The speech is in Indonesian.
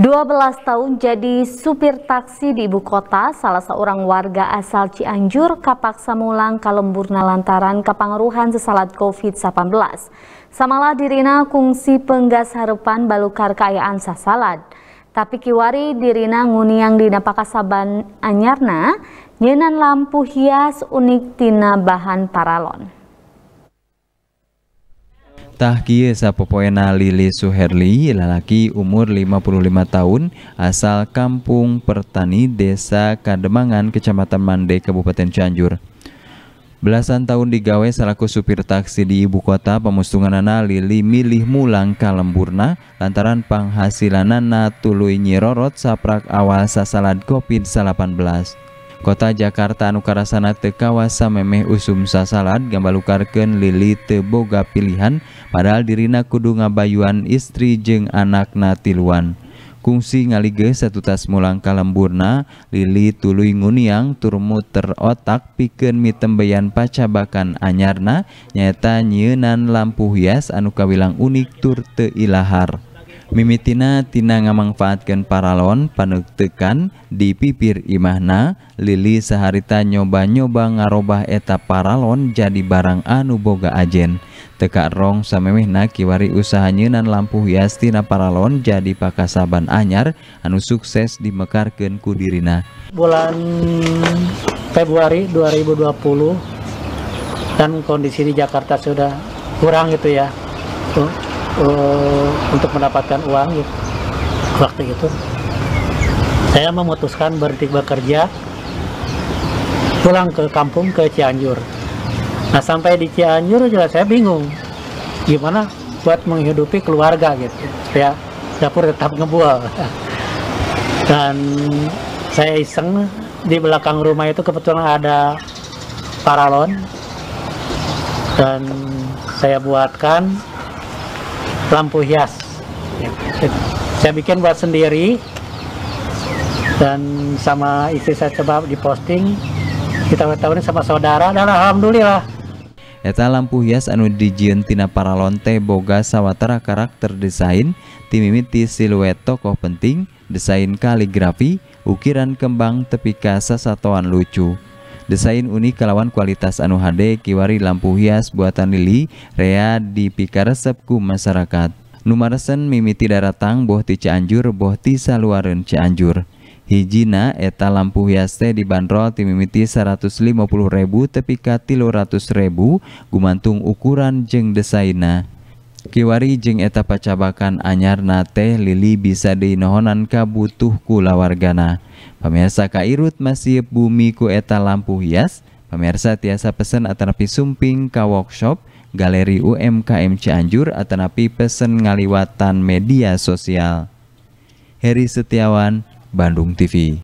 12 tahun jadi supir taksi di ibu kota, salah seorang warga asal Cianjur kapaksa mulang ke lantaran kepengaruhan sesalat COVID-19. Samalah dirina kungsi penggas harapan balukar kayaan sasalat. Tapi kiwari dirina nguniang dina pakasaban anyarna, nyenan lampu hias unik tina bahan paralon. Tah kieu sapopoena Lili Suherli lelaki umur 55 tahun asal Kampung Pertani Desa Kademangan Kecamatan Mande Kabupaten Cianjur. Belasan tahun digawe selaku supir taksi di ibu kota pamustunganana Lili milih mulang ke lemburna lantaran penghasilanana tuluy nyirorot saprak awal sasalan COVID-19. Kota Jakarta Nukararasana tekawasa memeh usum sa salatgambalukukaken lili teboga pilihan, padahal Dirina Kudu nga Bayuan istri jeung anak natilwan. Kungsi ngalige satutas Mulang kalemburna, Lili Tuluingunang turmutterotak piken mit tembeyan pacabakan anyarrna, nyata nyenan lampu hias anu kawilang unik turte ilahhar. Mimitina tina ngamangfaatkan paralon panuktekan di pipir imahna Lili saharita nyoba-nyoba ngarobah eta paralon jadi barang anu boga ajen Teka rong kiwari usahanya nan lampu hias tina paralon jadi pakasaban anyar anu sukses mekar ku dirina Bulan Februari 2020 dan kondisi di Jakarta sudah kurang gitu ya. Tuh uh, untuk mendapatkan uang gitu. waktu itu saya memutuskan berhenti bekerja pulang ke kampung ke Cianjur nah sampai di Cianjur jelas saya bingung gimana buat menghidupi keluarga gitu ya dapur tetap ngebual dan saya iseng di belakang rumah itu kebetulan ada paralon dan saya buatkan lampu hias saya bikin buat sendiri dan sama istri saya coba diposting kita ini sama saudara dan alhamdulillah Eta lampu hias anu dijieun tina paralonte boga sawatara karakter desain timimiti siluet tokoh penting desain kaligrafi ukiran kembang tepi tepika sasatoan lucu Desain unik kalawan kualitas anu HD kiwari lampu hias buatan Lili rea di dipikaresep ku masyarakat. Numaresen mimiti daratang boh ti Cianjur boh ti saluareun Cianjur. Hijina eta lampu hias teh dibanderol ti mimiti 150.000 tepi ka 300.000 gumantung ukuran jeng desainna. Kiwari jeng eta pacabakan anyarna teh Lili bisa dinohonan ka lawargana pemirsa Pamirsa kairut masih bumi ku eta lampu hias, pemirsa tiasa pesen atanapi sumping ka workshop, galeri UMKM Cianjur atanapi pesen ngaliwatan media sosial. Heri Setiawan, Bandung TV